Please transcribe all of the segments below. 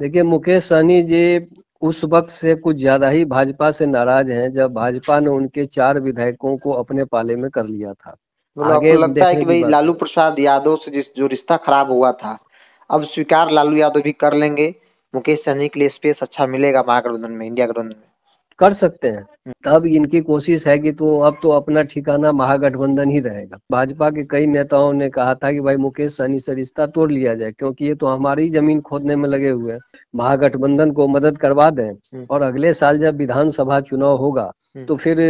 देखिए मुकेश सहनी जी उस वक्त से कुछ ज्यादा ही भाजपा से नाराज हैं जब भाजपा ने उनके चार विधायकों को अपने पाले में कर लिया था मतलब आगे लगता है कि भाई लालू प्रसाद यादव से जिस जो रिश्ता खराब हुआ था अब स्वीकार लालू यादव भी कर लेंगे मुकेश सहनी के लिए स्पेस अच्छा मिलेगा महागठबंधन में इंडिया गठबंधन में कर सकते हैं तब इनकी कोशिश है कि तो अब तो अपना ठिकाना महागठबंधन ही रहेगा भाजपा के कई नेताओं ने कहा था कि भाई मुकेश सहनी से रिश्ता तोड़ लिया जाए क्योंकि ये तो हमारी जमीन खोदने में लगे हुए महागठबंधन को मदद करवा दें हम्म। और अगले साल जब विधानसभा चुनाव होगा हम्म। तो फिर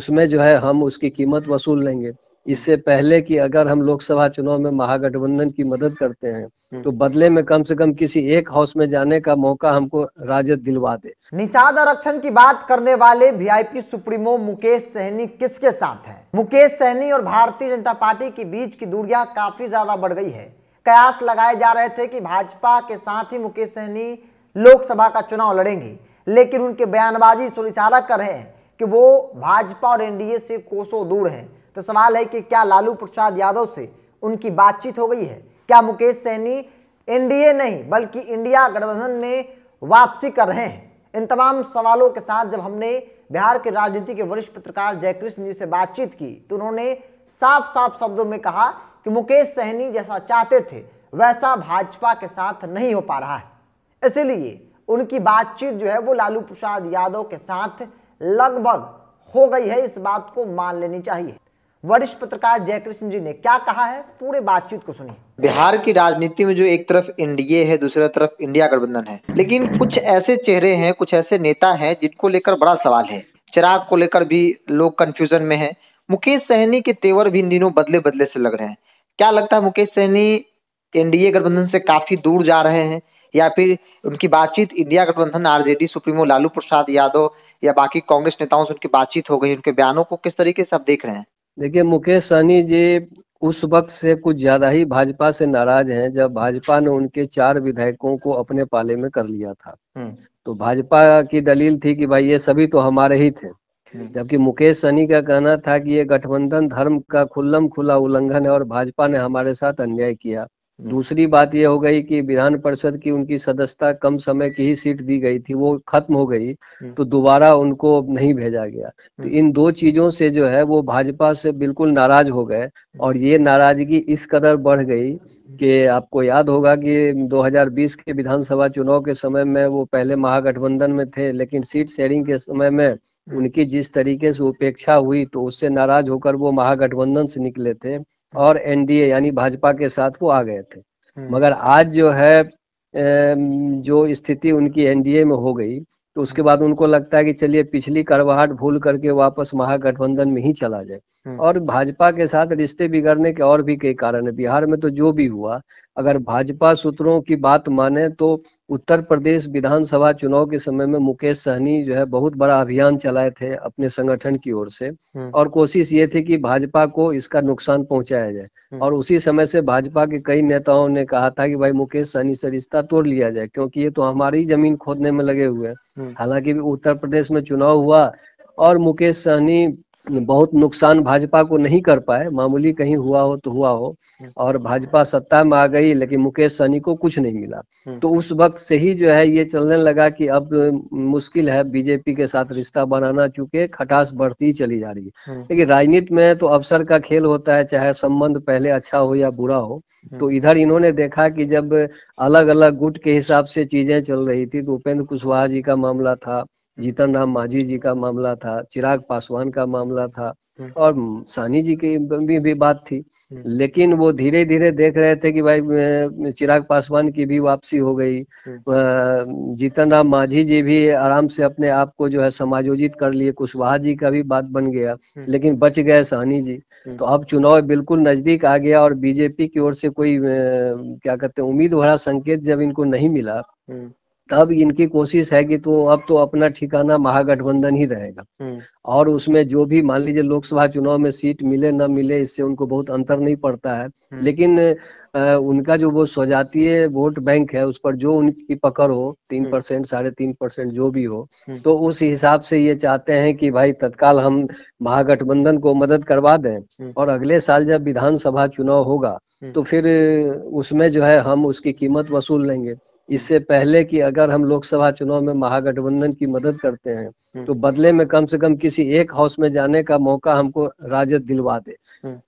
उसमें जो है हम उसकी कीमत वसूल लेंगे इससे पहले की अगर हम लोकसभा चुनाव में महागठबंधन की मदद करते हैं हम्म। तो बदले में कम से कम किसी एक हाउस में जाने का मौका हमको राजद दिलवा दे निषाद आरक्षण की बात बात करने वाले वीआईपी सुप्रीमो मुकेश सहनी किसके साथ हैं? मुकेश सहनी और भारतीय जनता पार्टी के बीच की दूरियां काफी ज्यादा बढ़ गई है कयास लगाए जा रहे थे कि भाजपा के साथ ही मुकेश सहनी लोकसभा का चुनाव लड़ेंगे लेकिन उनके बयानबाजी इस इशारा कर रहे हैं कि वो भाजपा और एनडीए से कोसों दूर हैं तो सवाल है कि क्या लालू प्रसाद यादव से उनकी बातचीत हो गई है क्या मुकेश सहनी एनडीए नहीं बल्कि इंडिया गठबंधन में वापसी कर रहे हैं इन तमाम सवालों के साथ जब हमने बिहार के राजनीति के वरिष्ठ पत्रकार जयकृष्ण जी से बातचीत की तो उन्होंने साफ साफ शब्दों में कहा कि मुकेश सहनी जैसा चाहते थे वैसा भाजपा के साथ नहीं हो पा रहा है इसलिए उनकी बातचीत जो है वो लालू प्रसाद यादव के साथ लगभग हो गई है इस बात को मान लेनी चाहिए वरिष्ठ पत्रकार जयकृष्ण जी ने क्या कहा है पूरे बातचीत को सुनिए बिहार की राजनीति में जो एक तरफ एनडीए है दूसरी तरफ इंडिया गठबंधन है लेकिन कुछ ऐसे चेहरे हैं कुछ ऐसे नेता हैं जिनको लेकर बड़ा सवाल है चिराग को लेकर भी लोग कंफ्यूजन में हैं मुकेश सहनी के तेवर भी इन दिनों बदले बदले से लग रहे हैं क्या लगता है मुकेश सहनी एनडीए गठबंधन से काफी दूर जा रहे हैं या फिर उनकी बातचीत इंडिया गठबंधन आरजेडी सुप्रीमो लालू प्रसाद यादव या बाकी कांग्रेस नेताओं से उनकी बातचीत हो गई उनके बयानों को किस तरीके से आप देख रहे हैं देखिए मुकेश सहनी जी उस वक्त से कुछ ज्यादा ही भाजपा से नाराज हैं जब भाजपा ने उनके चार विधायकों को अपने पाले में कर लिया था हम्म। तो भाजपा की दलील थी कि भाई ये सभी तो हमारे ही थे हम्म। जबकि मुकेश सहनी का कहना था कि ये गठबंधन धर्म का खुल्लम खुला उल्लंघन है और भाजपा ने हमारे साथ अन्याय किया हम्म। दूसरी बात यह हो गई कि विधान परिषद की उनकी सदस्यता कम समय की ही सीट दी गई थी वो खत्म हो गई हम्म। तो दोबारा उनको नहीं भेजा गया तो हम्म। इन दो चीजों से जो है वो भाजपा से बिल्कुल नाराज हो गए और ये नाराजगी इस कदर बढ़ गई कि आपको याद होगा कि 2020 के विधानसभा चुनाव के समय में वो पहले महागठबंधन में थे लेकिन सीट शेयरिंग के समय में उनकी जिस तरीके से उपेक्षा हुई तो उससे नाराज होकर वो महागठबंधन से निकले थे और एनडीए यानी भाजपा के साथ वो आ गए मगर आज जो है जो स्थिति उनकी एनडीए में हो गई तो उसके बाद उनको लगता है कि चलिए पिछली करवाहट भूल करके वापस महागठबंधन में ही चला जाए हम्म। और भाजपा के साथ रिश्ते बिगड़ने के और भी कई कारण है बिहार में तो जो भी हुआ अगर भाजपा सूत्रों की बात माने तो उत्तर प्रदेश विधानसभा चुनाव के समय में मुकेश सहनी जो है बहुत बड़ा अभियान चलाए थे अपने संगठन की ओर से हम्म। और कोशिश ये थी कि भाजपा को इसका नुकसान पहुंचाया जाए हम्म। और उसी समय से भाजपा के कई नेताओं ने कहा था कि भाई मुकेश सहनी से रिश्ता तोड़ लिया जाए क्योंकि ये तो हमारी जमीन खोदने में लगे हुए हैं हालांकि उत्तर प्रदेश में चुनाव हुआ और मुकेश सहनी बहुत नुकसान भाजपा को नहीं कर पाए मामूली कहीं हुआ हो तो हुआ हो हम्म। और भाजपा सत्ता में आ गई लेकिन मुकेश सहनी को कुछ नहीं मिला हम्म। तो उस वक्त से ही जो है ये चलने लगा कि अब मुश्किल है बीजेपी के साथ रिश्ता बनाना चूंकि खटास बढ़ती चली जा रही है हम्म। लेकिन राजनीति में तो अवसर का खेल होता है चाहे संबंध पहले अच्छा हो या बुरा हो तो इधर इन्होंने देखा कि जब अलग अलग गुट के हिसाब से चीजें चल रही थी तो उपेंद्र कुशवाहा जी का मामला था जीतन राम माझी जी का मामला था चिराग पासवान का मामला था हम्म। और सानी जी की भी, भी बात थी हम्म। लेकिन वो धीरे धीरे देख रहे थे कि भाई चिराग पासवान की भी वापसी हो गई हम्म। जीतन राम माझी जी भी आराम से अपने आप को जो है समायोजित कर लिए कुशवाहा जी का भी बात बन गया लेकिन बच गए सहनी जी तो अब चुनाव बिल्कुल नजदीक आ गया और बीजेपी की ओर से कोई क्या कहते हैं उम्मीद भरा संकेत जब इनको नहीं मिला तब इनकी कोशिश है कि तो अब तो अपना ठिकाना महागठबंधन ही रहेगा हम्म। और उसमें जो भी मान लीजिए लोकसभा चुनाव में सीट मिले ना मिले इससे उनको बहुत अंतर नहीं पड़ता है हम्म। लेकिन उनका जो वो स्वजातीय वोट बैंक है उस पर जो उनकी पकड़ हो तीन हम्म। परसेंट साढ़े तीन परसेंट जो भी हो हम्म। तो उस हिसाब से ये चाहते हैं कि भाई तत्काल हम महागठबंधन को मदद करवा दें हम्म। और अगले साल जब विधानसभा चुनाव होगा तो फिर उसमें जो है हम उसकी कीमत वसूल लेंगे इससे पहले कि अगर हम लोकसभा चुनाव में महागठबंधन की मदद करते हैं तो बदले में कम से कम किसी एक हाउस में जाने का मौका हमको राजद दिलवा दे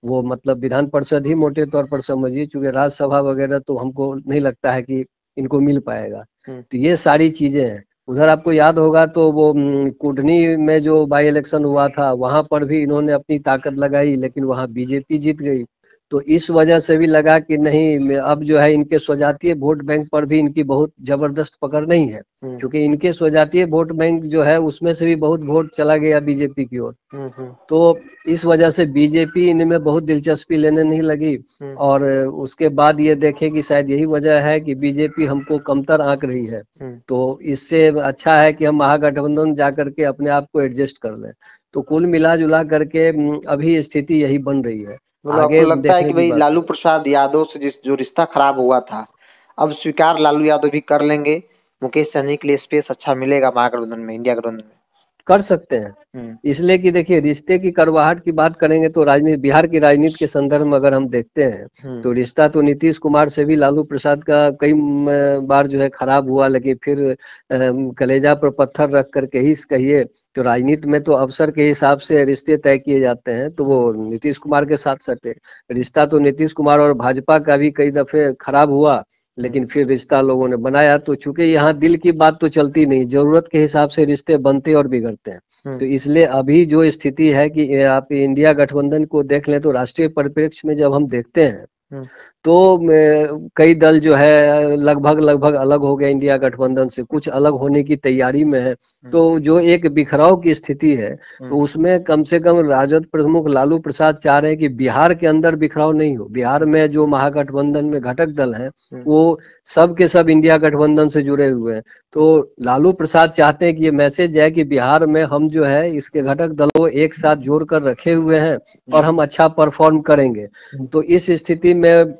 वो मतलब विधान परिषद ही मोटे तौर पर समझिए चूंकि राज्यसभा वगैरह तो हमको नहीं लगता है कि इनको मिल पाएगा हम्म। तो ये सारी चीजें हैं उधर आपको याद होगा तो वो कुडनी में जो बाई इलेक्शन हुआ था वहां पर भी इन्होंने अपनी ताकत लगाई लेकिन वहां बीजेपी जीत गई तो इस वजह से भी लगा कि नहीं अब जो है इनके स्वजातीय वोट बैंक पर भी इनकी बहुत जबरदस्त पकड़ नहीं है हम्म। क्योंकि इनके स्वजातीय वोट बैंक जो है उसमें से भी बहुत वोट चला गया बीजेपी की ओर हम्म, हम्म। तो इस वजह से बीजेपी इनमें बहुत दिलचस्पी लेने नहीं लगी और उसके बाद ये देखे कि शायद यही वजह है कि बीजेपी हमको कमतर आंक रही है तो इससे अच्छा है कि हम महागठबंधन जा करके अपने आप को एडजस्ट कर लें तो कुल मिला जुला करके अभी स्थिति यही बन रही है मतलब आगे आपको लगता है कि भाई लालू प्रसाद यादव से जिस जो रिश्ता खराब हुआ था अब स्वीकार लालू यादव भी कर लेंगे मुकेश सहनी के लिए स्पेस अच्छा मिलेगा महागठबंधन में इंडिया गठबंधन में कर सकते हैं हम्म। इसलिए कि देखिए रिश्ते की करवाहट की बात करेंगे तो राजनीति बिहार की राजनीति के संदर्भ में अगर हम देखते हैं हम्म। तो रिश्ता तो नीतीश कुमार से भी लालू प्रसाद का कई बार जो है खराब हुआ लेकिन फिर कलेजा पर पत्थर रख करके ही कहिए तो राजनीति में तो अवसर के हिसाब से रिश्ते तय किए जाते हैं तो वो नीतीश कुमार के साथ सटे रिश्ता तो नीतीश कुमार और भाजपा का भी कई दफे खराब हुआ लेकिन फिर रिश्ता लोगों ने बनाया तो चूंकि यहाँ दिल की बात तो चलती नहीं जरूरत के हिसाब से रिश्ते बनते और बिगड़ते हैं हम्म। तो इसलिए अभी जो स्थिति है कि आप इंडिया गठबंधन को देख लें तो राष्ट्रीय परिप्रेक्ष्य में जब हम देखते हैं हम्म। तो कई दल जो है लगभग लगभग अलग हो गए इंडिया गठबंधन से कुछ अलग होने की तैयारी में है हम्म। तो जो एक बिखराव की स्थिति है हम्म। तो उसमें कम से कम राजद प्रमुख लालू प्रसाद चाह रहे हैं कि बिहार के अंदर बिखराव नहीं हो बिहार में जो महागठबंधन में घटक दल हैं वो सब के सब इंडिया गठबंधन से जुड़े हुए हैं तो लालू प्रसाद चाहते हैं कि ये मैसेज है कि बिहार में हम जो है इसके घटक दलों को एक साथ जोड़ कर रखे हुए हैं और हम अच्छा परफॉर्म करेंगे तो इस स्थिति में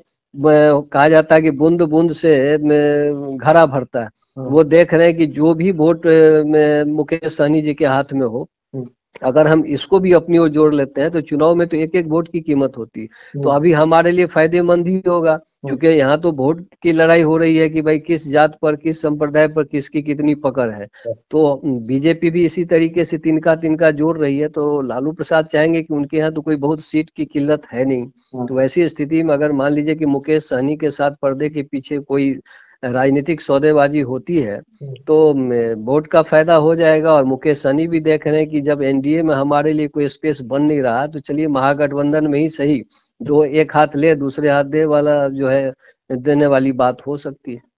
कहा जाता है कि बूंद बूंद से घरा भरता है हाँ। वो देख रहे हैं कि जो भी वोट मुकेश सहनी जी के हाथ में हो हम्म। अगर हम इसको भी अपनी ओर जोड़ लेते हैं तो चुनाव में तो एक एक वोट की कीमत होती है तो हम्म। अभी हमारे लिए फायदेमंद ही होगा हम्म। क्योंकि यहाँ तो वोट की लड़ाई हो रही है कि भाई किस जात पर किस संप्रदाय पर किसकी कितनी पकड़ है हम्म। तो बीजेपी भी इसी तरीके से तिनका तिनका जोड़ रही है तो लालू प्रसाद चाहेंगे कि उनके यहाँ तो कोई बहुत सीट की किल्लत है नहीं तो ऐसी स्थिति में अगर मान लीजिए कि मुकेश सहनी के साथ पर्दे के पीछे कोई राजनीतिक सौदेबाजी होती है हम्म। तो वोट का फायदा हो जाएगा और मुकेश सनी भी देख रहे हैं कि जब एनडीए में हमारे लिए कोई स्पेस बन नहीं रहा तो चलिए महागठबंधन में ही सही दो एक हाथ ले दूसरे हाथ दे वाला जो है देने वाली बात हो सकती है